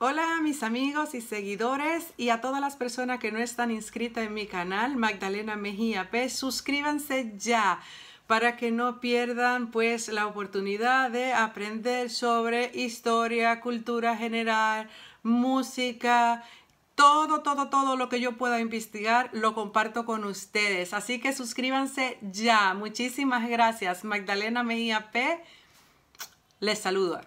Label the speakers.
Speaker 1: Hola mis amigos y seguidores y a todas las personas que no están inscritas en mi canal Magdalena Mejía P, suscríbanse ya para que no pierdan pues la oportunidad de aprender sobre historia, cultura general, música, todo, todo, todo lo que yo pueda investigar lo comparto con ustedes. Así que suscríbanse ya. Muchísimas gracias. Magdalena Mejía P. Les saludo.